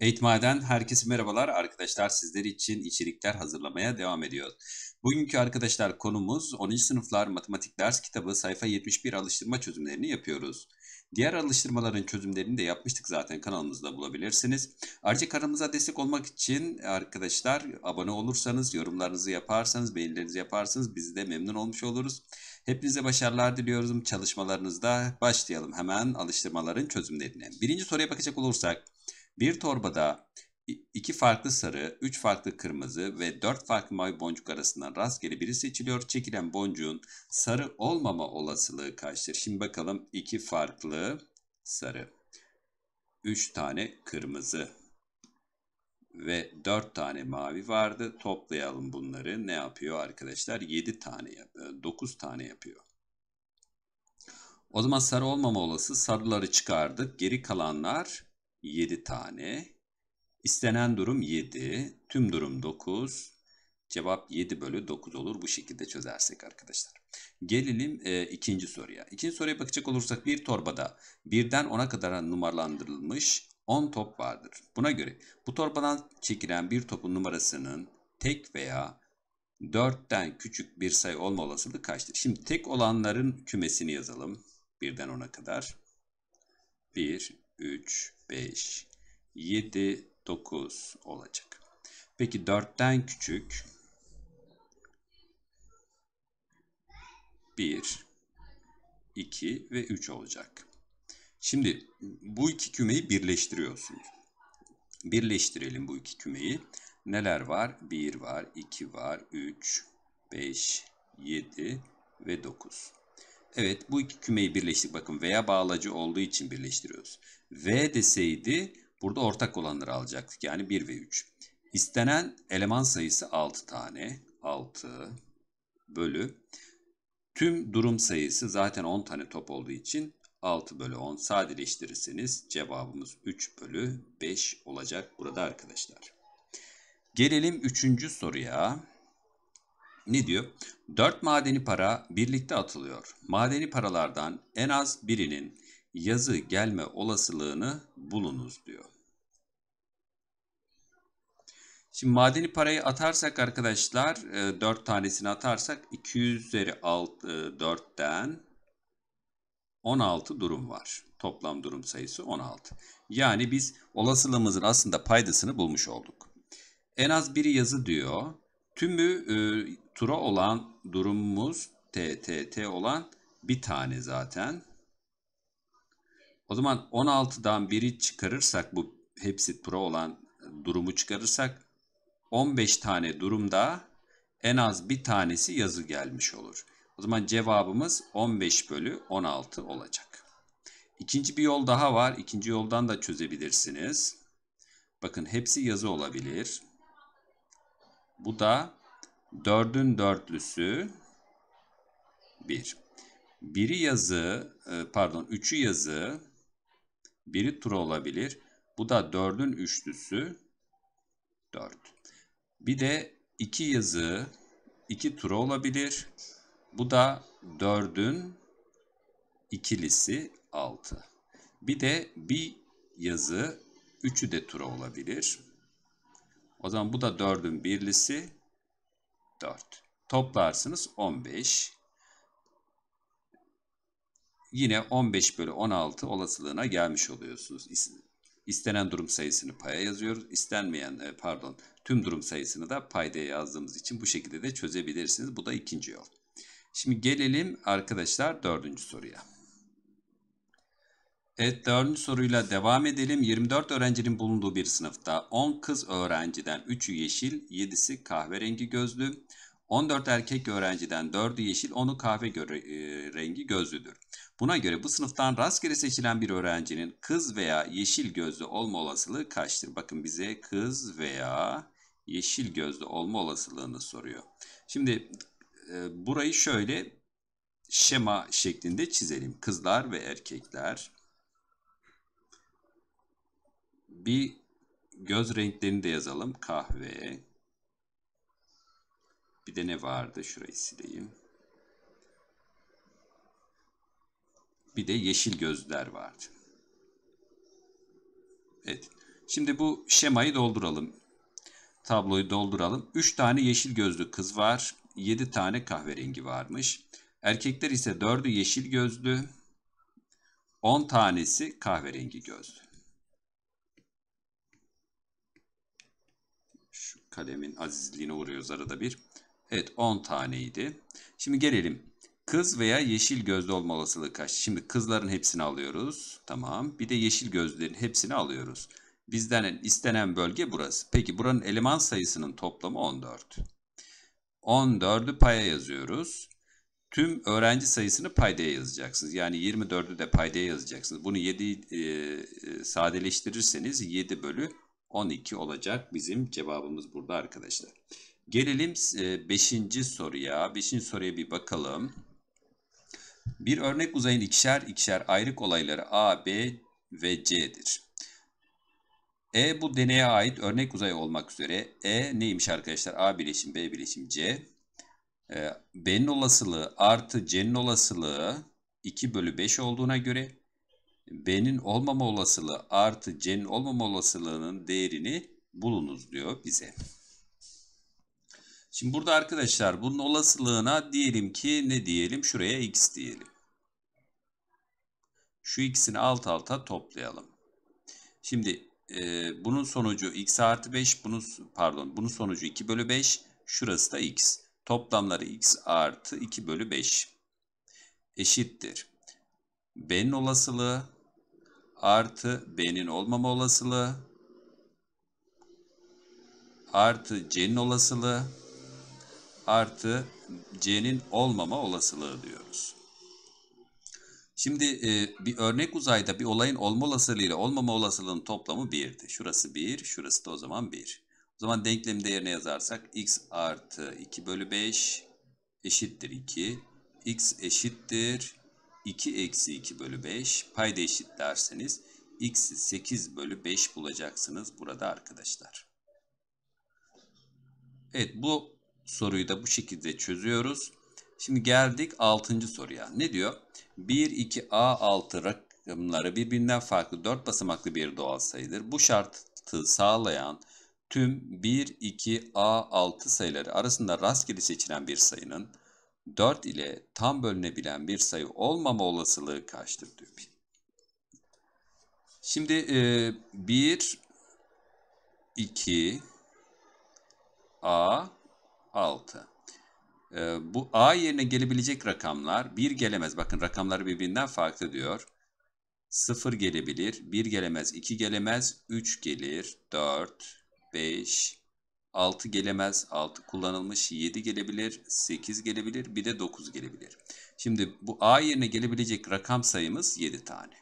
Eğitmaden herkese merhabalar arkadaşlar sizler için içerikler hazırlamaya devam ediyoruz. Bugünkü arkadaşlar konumuz 10. sınıflar matematik ders kitabı sayfa 71 alıştırma çözümlerini yapıyoruz. Diğer alıştırmaların çözümlerini de yapmıştık zaten kanalımızda bulabilirsiniz. Ayrıca kanalımıza destek olmak için arkadaşlar abone olursanız, yorumlarınızı yaparsanız, beğenilerinizi yaparsanız biz de memnun olmuş oluruz. Hepinize başarılar diliyorum çalışmalarınızda. Başlayalım hemen alıştırmaların çözümlerine. Birinci soruya bakacak olursak bir torbada iki farklı sarı, üç farklı kırmızı ve dört farklı mavi boncuk arasından rastgele biri seçiliyor. Çekilen boncuğun sarı olmama olasılığı kaçtır? Şimdi bakalım iki farklı sarı, üç tane kırmızı ve dört tane mavi vardı. Toplayalım bunları. Ne yapıyor arkadaşlar? Yedi tane, e, dokuz tane yapıyor. O zaman sarı olmama olası sarıları çıkardık. Geri kalanlar 7 tane. İstenen durum 7. Tüm durum 9. Cevap 7 bölü 9 olur. Bu şekilde çözersek arkadaşlar. Gelelim e, ikinci soruya. İkinci soruya bakacak olursak bir torbada birden 10'a kadar numaralandırılmış 10 top vardır. Buna göre bu torbadan çekilen bir topun numarasının tek veya 4'ten küçük bir sayı olma olasılığı kaçtır? Şimdi tek olanların kümesini yazalım. Birden 10'a kadar. 1, 3, 5, 7, 9 olacak. Peki 4'ten küçük 1, 2 ve 3 olacak. Şimdi bu iki kümeyi birleştiriyorsunuz. Birleştirelim bu iki kümeyi. Neler var? 1 var, 2 var, 3, 5, 7 ve 9. Evet bu iki kümeyi birleştik. Bakın veya bağlacı olduğu için birleştiriyoruz. V deseydi burada ortak olanları alacaktık. Yani 1 ve 3. İstenen eleman sayısı 6 tane. 6 bölü. Tüm durum sayısı zaten 10 tane top olduğu için 6 bölü 10 sadeleştirirseniz cevabımız 3 bölü 5 olacak burada arkadaşlar. Gelelim 3. soruya. Ne diyor? Dört madeni para birlikte atılıyor. Madeni paralardan en az birinin yazı gelme olasılığını bulunuz diyor. Şimdi madeni parayı atarsak arkadaşlar e, dört tanesini atarsak 2 üzeri 4'ten e, 16 durum var. Toplam durum sayısı 16. Yani biz olasılığımızın aslında paydasını bulmuş olduk. En az biri yazı diyor. Tümü e, tura olan durumumuz TTT olan bir tane zaten. O zaman 16'dan biri çıkarırsak bu hepsi tura olan durumu çıkarırsak 15 tane durumda en az bir tanesi yazı gelmiş olur. O zaman cevabımız 15 bölü 16 olacak. İkinci bir yol daha var. İkinci yoldan da çözebilirsiniz. Bakın hepsi yazı olabilir. Bu da 4'ün dörtlüsü 1. 1'i yazı e, pardon 3'ü yazı 1'i tura olabilir. Bu da 4'ün üçlüsü 4. Bir de 2 yazı 2 tura olabilir. Bu da 4'ün ikilisi 6. Bir de bir yazı 3'ü de tura olabilir. O zaman bu da 4'ün birlisi 4. Toplarsınız 15. Yine 15 bölü 16 olasılığına gelmiş oluyorsunuz. İstenen durum sayısını paya yazıyoruz. İstenmeyen e, pardon tüm durum sayısını da paydaya yazdığımız için bu şekilde de çözebilirsiniz. Bu da ikinci yol. Şimdi gelelim arkadaşlar dördüncü soruya. Evet dördüncü soruyla devam edelim. 24 öğrencinin bulunduğu bir sınıfta 10 kız öğrenciden 3'ü yeşil, 7'si kahverengi gözlü, 14 erkek öğrenciden 4'ü yeşil, 10'u kahve göre, e, rengi gözlüdür. Buna göre bu sınıftan rastgele seçilen bir öğrencinin kız veya yeşil gözlü olma olasılığı kaçtır? Bakın bize kız veya yeşil gözlü olma olasılığını soruyor. Şimdi e, burayı şöyle şema şeklinde çizelim. Kızlar ve erkekler bir göz renklerini de yazalım. Kahve. Bir de ne vardı? Şurayı sileyim. Bir de yeşil gözler vardı. Evet. Şimdi bu şemayı dolduralım. Tabloyu dolduralım. 3 tane yeşil gözlü kız var. 7 tane kahverengi varmış. Erkekler ise 4'ü yeşil gözlü. 10 tanesi kahverengi gözlü. Şu kalemin azizliğine uğruyoruz arada bir. Evet 10 taneydi. Şimdi gelelim. Kız veya yeşil gözlü olma olasılığı kaç? Şimdi kızların hepsini alıyoruz. Tamam. Bir de yeşil gözlülerin hepsini alıyoruz. Bizden istenen bölge burası. Peki buranın eleman sayısının toplamı 14. 14'ü paya yazıyoruz. Tüm öğrenci sayısını paydaya yazacaksınız. Yani 24'ü de paydaya yazacaksınız. Bunu 7 e, e, sadeleştirirseniz 7 bölü 12 olacak bizim cevabımız burada arkadaşlar. Gelelim 5. E, soruya. 5. soruya bir bakalım. Bir örnek uzayın ikişer ikişer ayrık olayları A, B ve C'dir. E bu deneye ait örnek uzay olmak üzere E neymiş arkadaşlar? A bileşim B bileşim C. E, B'nin olasılığı artı C'nin olasılığı 2 bölü 5 olduğuna göre B'nin olmama olasılığı artı C'nin olmama olasılığının değerini bulunuz diyor bize. Şimdi burada arkadaşlar bunun olasılığına diyelim ki ne diyelim? Şuraya x diyelim. Şu ikisini alt alta toplayalım. Şimdi e, bunun sonucu x artı 5, bunu pardon bunun sonucu 2 bölü 5, şurası da x. Toplamları x artı 2 bölü 5 eşittir. B'nin olasılığı artı B'nin olmama olasılığı artı C'nin olasılığı artı C'nin olmama olasılığı diyoruz. Şimdi e, bir örnek uzayda bir olayın olma olasılığı ile olmama olasılığının toplamı 1'di. Şurası 1, şurası da o zaman 1. O zaman denklem değerine yazarsak x artı 2 bölü 5 eşittir 2. x eşittir 2 eksi 2 bölü 5 payda eşit derseniz x'i 8 bölü 5 bulacaksınız burada arkadaşlar. Evet bu soruyu da bu şekilde çözüyoruz. Şimdi geldik 6. soruya. Ne diyor? 1, 2, A, 6 rakamları birbirinden farklı 4 basamaklı bir doğal sayıdır. Bu şartı sağlayan tüm 1, 2, A, 6 sayıları arasında rastgele seçilen bir sayının 4 ile tam bölünebilen bir sayı olmama olasılığı kaçtır diyor. Şimdi e, 1, 2, A, 6. E, bu A yerine gelebilecek rakamlar 1 gelemez. Bakın rakamları birbirinden farklı diyor. 0 gelebilir, 1 gelemez, 2 gelemez, 3 gelir, 4, 5, 6 gelemez, 6 kullanılmış, 7 gelebilir, 8 gelebilir, bir de 9 gelebilir. Şimdi bu A yerine gelebilecek rakam sayımız 7 tane.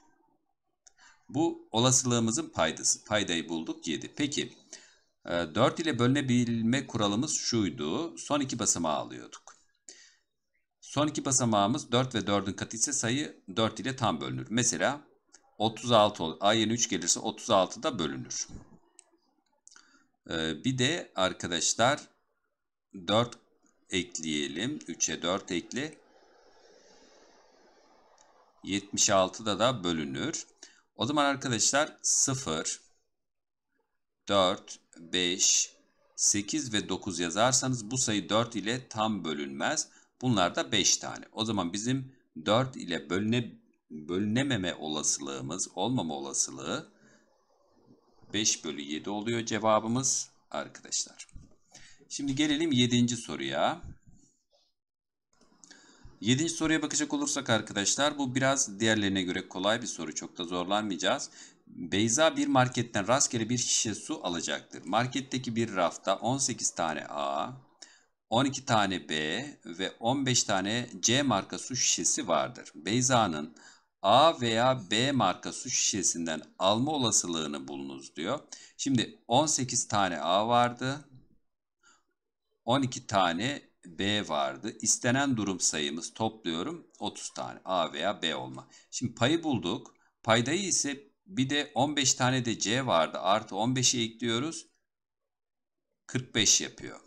Bu olasılığımızın paydası. Paydayı bulduk 7. Peki 4 e, ile bölünebilme kuralımız şuydu. Son iki basamağı alıyorduk. Son iki basamağımız 4 ve 4'ün katı ise sayı 4 ile tam bölünür. Mesela 36 A yerine 3 gelirse 36 da bölünür. Ee, bir de arkadaşlar 4 ekleyelim. 3'e 4 ekle. 76'da da bölünür. O zaman arkadaşlar 0, 4, 5, 8 ve 9 yazarsanız bu sayı 4 ile tam bölünmez. Bunlar da 5 tane. O zaman bizim 4 ile bölüne, bölünememe olasılığımız, olmama olasılığı 5 bölü 7 oluyor cevabımız arkadaşlar. Şimdi gelelim 7. soruya. 7. soruya bakacak olursak arkadaşlar bu biraz diğerlerine göre kolay bir soru. Çok da zorlanmayacağız. Beyza bir marketten rastgele bir şişe su alacaktır. Marketteki bir rafta 18 tane A, 12 tane B ve 15 tane C marka su şişesi vardır. Beyza'nın A veya B marka su şişesinden alma olasılığını bulunuz diyor. Şimdi 18 tane A vardı. 12 tane B vardı. İstenen durum sayımız topluyorum 30 tane A veya B olma. Şimdi payı bulduk. Paydayı ise bir de 15 tane de C vardı. Artı 15'i ekliyoruz. 45 yapıyor.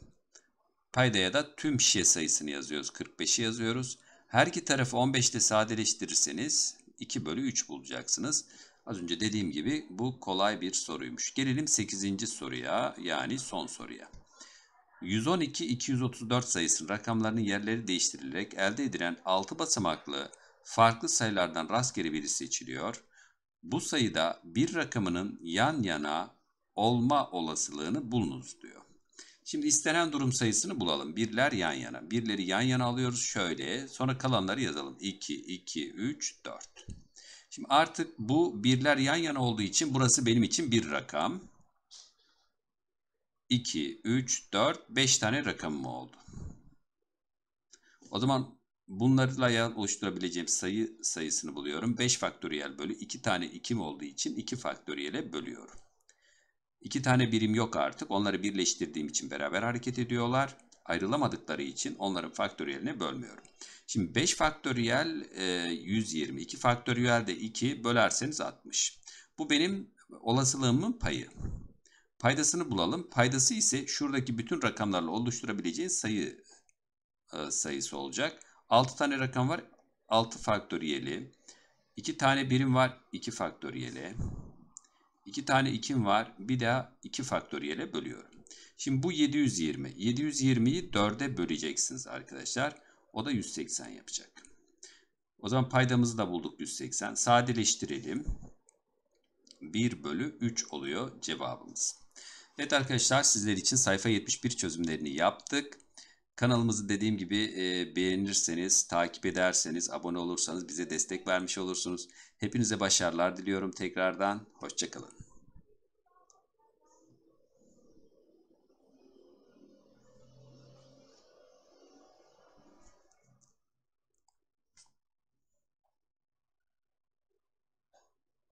Paydaya da tüm şişe sayısını yazıyoruz. 45'i yazıyoruz. Her iki tarafı 15 ile sadeleştirirseniz 2 bölü 3 bulacaksınız. Az önce dediğim gibi bu kolay bir soruymuş. Gelelim 8. soruya yani son soruya. 112-234 sayısının rakamlarının yerleri değiştirilerek elde edilen 6 basamaklı farklı sayılardan rastgele biri seçiliyor. Bu sayıda bir rakamının yan yana olma olasılığını bulunuz diyor. Şimdi istenen durum sayısını bulalım. Birler yan yana. Birleri yan yana alıyoruz şöyle. Sonra kalanları yazalım. 2, 2, 3, 4. Şimdi artık bu birler yan yana olduğu için burası benim için bir rakam. 2, 3, 4, 5 tane rakamım oldu. O zaman bunlarla oluşturabileceğim sayı sayısını buluyorum. 5 faktöriyel bölü 2 tane 2'm olduğu için 2 faktöriyele bölüyorum. İki tane birim yok artık. Onları birleştirdiğim için beraber hareket ediyorlar. Ayrılamadıkları için onların faktöriyelini bölmüyorum. Şimdi 5 faktöriyel e, 120. 2 faktöriyel de 2 bölerseniz 60. Bu benim olasılığımın payı. Paydasını bulalım. Paydası ise şuradaki bütün rakamlarla oluşturabileceğin sayı e, sayısı olacak. 6 tane rakam var. 6 faktöriyeli. 2 tane birim var. 2 faktöriyeli. 2 tane 2'm var. Bir daha 2 faktöriyele bölüyorum. Şimdi bu 720. 720'yi 4'e böleceksiniz arkadaşlar. O da 180 yapacak. O zaman paydamızı da bulduk 180. Sadeleştirelim. 1 bölü 3 oluyor cevabımız. Evet arkadaşlar sizler için sayfa 71 çözümlerini yaptık. Kanalımızı dediğim gibi e, beğenirseniz, takip ederseniz, abone olursanız bize destek vermiş olursunuz. Hepinize başarılar diliyorum tekrardan. Hoşçakalın.